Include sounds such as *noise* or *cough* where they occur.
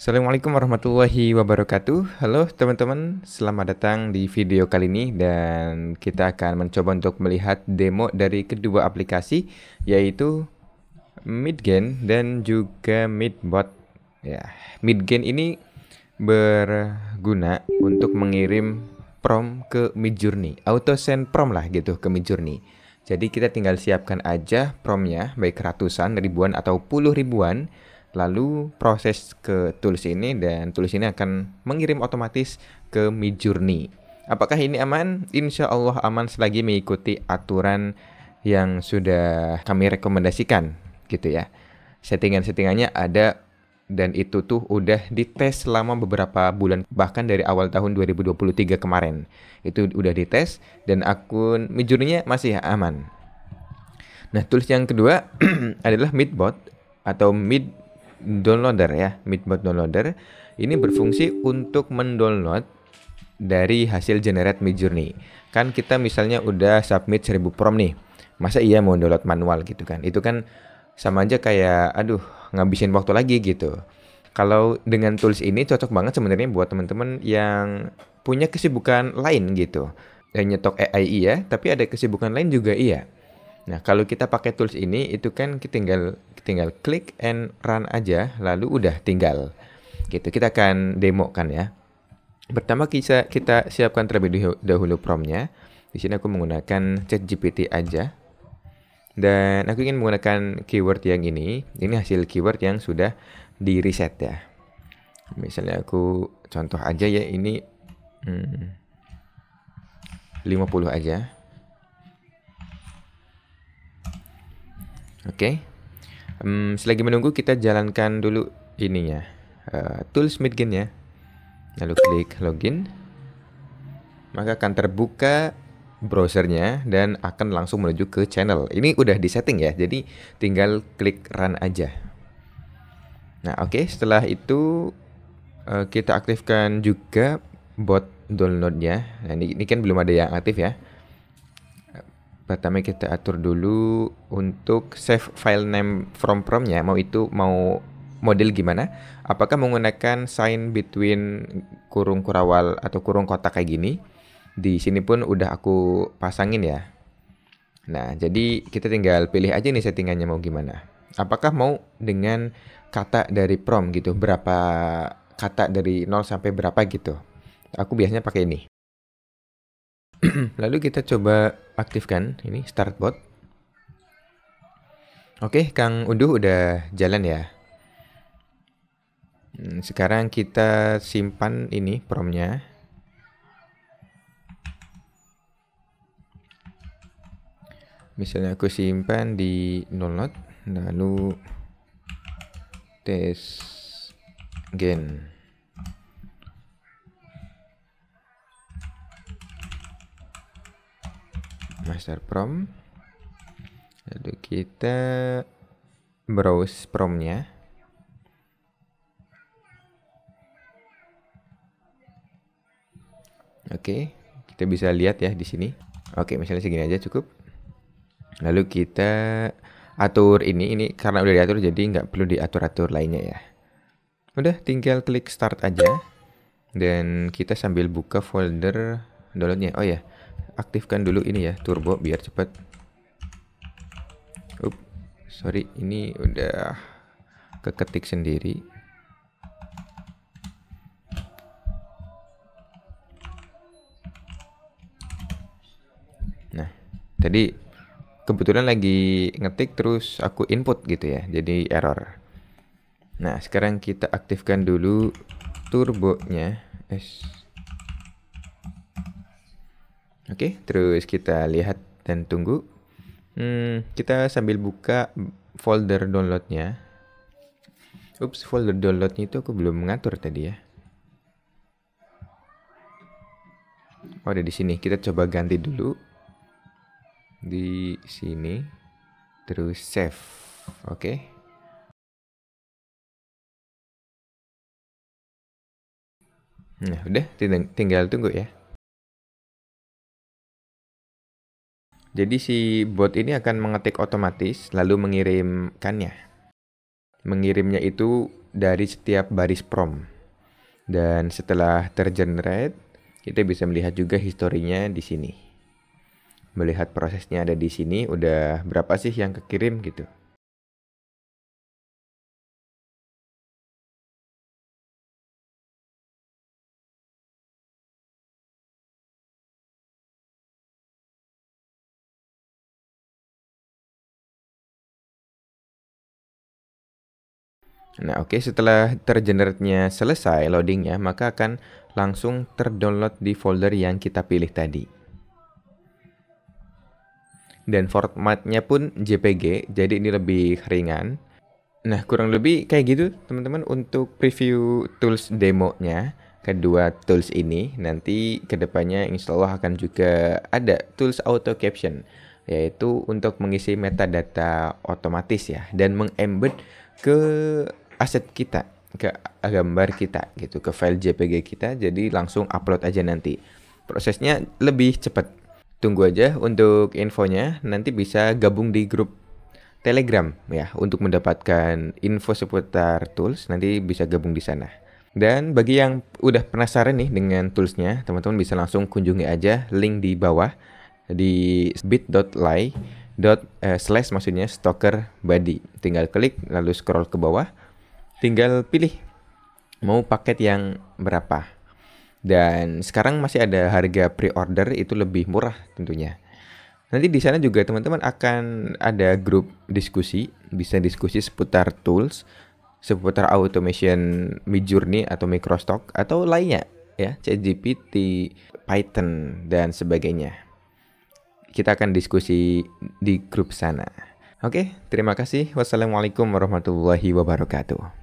Assalamualaikum warahmatullahi wabarakatuh Halo teman-teman, selamat datang di video kali ini Dan kita akan mencoba untuk melihat demo dari kedua aplikasi Yaitu Midgen dan juga Midbot ya, Midgen ini berguna untuk mengirim prom ke Midjourney Auto send prom lah gitu ke Midjourney Jadi kita tinggal siapkan aja promnya Baik ratusan, ribuan atau puluh ribuan lalu proses ke tools ini dan tools ini akan mengirim otomatis ke Midjourney. Apakah ini aman? Insya Allah aman selagi mengikuti aturan yang sudah kami rekomendasikan gitu ya. Settingan-settingannya ada dan itu tuh udah dites selama beberapa bulan bahkan dari awal tahun 2023 kemarin. Itu udah dites dan akun Midjourney-nya masih aman. Nah, tools yang kedua *clears throat* adalah Midbot atau Mid downloader ya, Midbot downloader. Ini berfungsi untuk mendownload dari hasil generate Midjourney. Kan kita misalnya udah submit 1000 prom nih. Masa iya mau download manual gitu kan? Itu kan sama aja kayak aduh, ngabisin waktu lagi gitu. Kalau dengan tools ini cocok banget sebenarnya buat teman-teman yang punya kesibukan lain gitu. Yang nyetok AI ya, tapi ada kesibukan lain juga iya. Nah, kalau kita pakai tools ini itu kan kita tinggal tinggal klik and run aja lalu udah tinggal. Gitu. Kita akan demo kan ya. Pertama kita kita siapkan terlebih dahulu promnya Di sini aku menggunakan chat GPT aja. Dan aku ingin menggunakan keyword yang ini. Ini hasil keyword yang sudah di reset ya. Misalnya aku contoh aja ya ini hmm, 50 aja. Oke. Okay. Um, selagi menunggu kita jalankan dulu ininya. Uh, tools midgen ya. Lalu klik login. Maka akan terbuka browsernya dan akan langsung menuju ke channel. Ini udah setting ya. Jadi tinggal klik run aja. Nah, oke, okay, setelah itu uh, kita aktifkan juga bot downloadnya. Nah, ini, ini kan belum ada yang aktif ya pertama kita atur dulu untuk save file name from promnya mau itu mau model gimana apakah menggunakan sign between kurung kurawal atau kurung kotak kayak gini di sini pun udah aku pasangin ya nah jadi kita tinggal pilih aja nih settingannya mau gimana apakah mau dengan kata dari prom gitu berapa kata dari 0 sampai berapa gitu aku biasanya pakai ini *clears throat* Lalu kita coba aktifkan ini start bot. Oke, Kang Unduh udah jalan ya. Hmm, sekarang kita simpan ini promnya. Misalnya aku simpan di download lalu tes gen. master prom lalu kita browse promnya oke kita bisa lihat ya di sini oke misalnya segini aja cukup lalu kita atur ini ini karena udah diatur jadi nggak perlu diatur-atur lainnya ya udah tinggal klik start aja dan kita sambil buka folder downloadnya oh ya yeah aktifkan dulu ini ya turbo biar cepat Up, sorry ini udah keketik sendiri nah tadi kebetulan lagi ngetik terus aku input gitu ya jadi error nah sekarang kita aktifkan dulu turbonya Oke, okay, terus kita lihat dan tunggu. Hmm, kita sambil buka folder downloadnya. Ups, folder downloadnya itu aku belum mengatur tadi ya. Oh, ada di sini. Kita coba ganti dulu. Di sini. Terus save. Oke. Okay. Nah, udah tinggal tunggu ya. Jadi si bot ini akan mengetik otomatis lalu mengirimkannya. Mengirimnya itu dari setiap baris prom. Dan setelah tergenerate, kita bisa melihat juga historinya di sini. Melihat prosesnya ada di sini, udah berapa sih yang kekirim gitu. Nah oke okay, setelah tergeneratnya selesai loadingnya maka akan langsung terdownload di folder yang kita pilih tadi. Dan formatnya pun JPG jadi ini lebih ringan. Nah kurang lebih kayak gitu teman-teman untuk preview tools demo nya kedua tools ini nanti kedepannya insya Allah akan juga ada tools auto caption yaitu untuk mengisi metadata otomatis ya dan mengembed ke aset kita, ke gambar kita gitu, ke file JPG kita. Jadi langsung upload aja nanti. Prosesnya lebih cepat. Tunggu aja untuk infonya, nanti bisa gabung di grup Telegram ya untuk mendapatkan info seputar tools nanti bisa gabung di sana. Dan bagi yang udah penasaran nih dengan toolsnya, teman-teman bisa langsung kunjungi aja link di bawah di bit.ly dot, eh, slash maksudnya stalker buddy. Tinggal klik lalu scroll ke bawah tinggal pilih mau paket yang berapa. Dan sekarang masih ada harga pre-order itu lebih murah tentunya. Nanti di sana juga teman-teman akan ada grup diskusi, bisa diskusi seputar tools, seputar automation Midjourney atau Microstock atau lainnya ya, ChatGPT, Python dan sebagainya. Kita akan diskusi di grup sana. Oke, terima kasih. Wassalamualaikum warahmatullahi wabarakatuh.